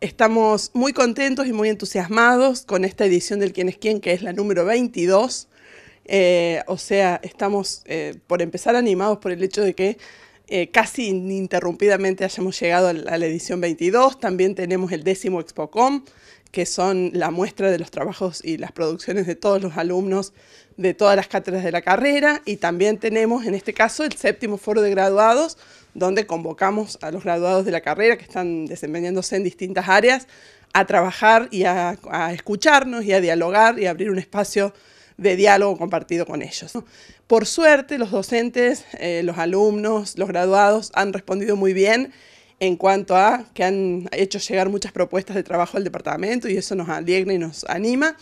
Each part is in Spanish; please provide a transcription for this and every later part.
Estamos muy contentos y muy entusiasmados con esta edición del Quién es Quién, que es la número 22. Eh, o sea, estamos eh, por empezar animados por el hecho de que eh, casi ininterrumpidamente hayamos llegado a la edición 22. También tenemos el décimo ExpoCom, que son la muestra de los trabajos y las producciones de todos los alumnos de todas las cátedras de la carrera. Y también tenemos, en este caso, el séptimo foro de graduados, donde convocamos a los graduados de la carrera que están desempeñándose en distintas áreas a trabajar y a, escucharnos y a dialogar y abrir un espacio de diálogo compartido con ellos. Por suerte, los docentes, eh, los alumnos, los graduados han respondido muy bien en cuanto a que han hecho llegar muchas propuestas de trabajo al departamento y eso nos alegra y nos anima.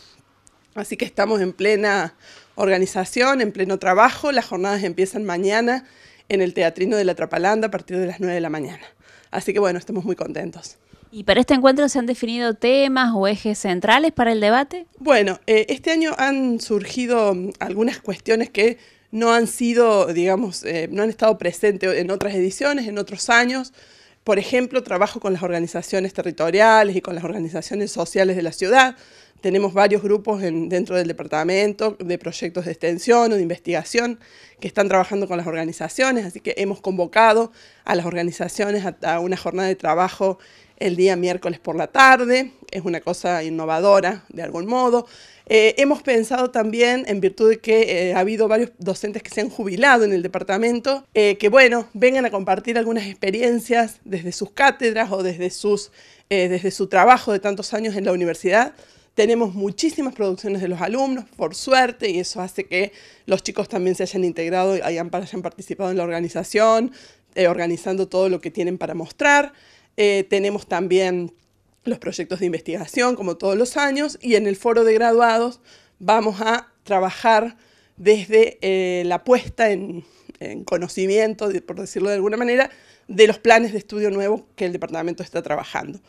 Así que estamos en plena organización, en pleno trabajo. Las jornadas empiezan mañana en el Teatrino de la Trapalanda a partir de las 9 de la mañana. Así que bueno, estamos muy contentos. ¿Y para este encuentro se han definido temas o ejes centrales para el debate? Bueno, eh, este año han surgido mm, algunas cuestiones que no han sido, digamos, eh, no han estado presentes en otras ediciones, en otros años. Por ejemplo, trabajo con las organizaciones territoriales y con las organizaciones sociales de la ciudad. Tenemos varios grupos dentro del departamento de proyectos de extensión o de investigación que están trabajando con las organizaciones, así que hemos convocado a las organizaciones a, una jornada de trabajo el día miércoles por la tarde, es una cosa innovadora de algún modo. Eh, hemos pensado también, en virtud de que eh, ha habido varios docentes que se han jubilado en el departamento, eh, que bueno, vengan a compartir algunas experiencias desde sus cátedras o desde, sus, desde su trabajo de tantos años en la universidad tenemos muchísimas producciones de los alumnos, por suerte, y eso hace que los chicos también se hayan integrado y hayan, participado en la organización, eh, organizando todo lo que tienen para mostrar. Eh, tenemos también los proyectos de investigación, como todos los años, y en el foro de graduados vamos a trabajar desde eh, la puesta en, en conocimiento, por decirlo de alguna manera, de los planes de estudio nuevo que el departamento está trabajando.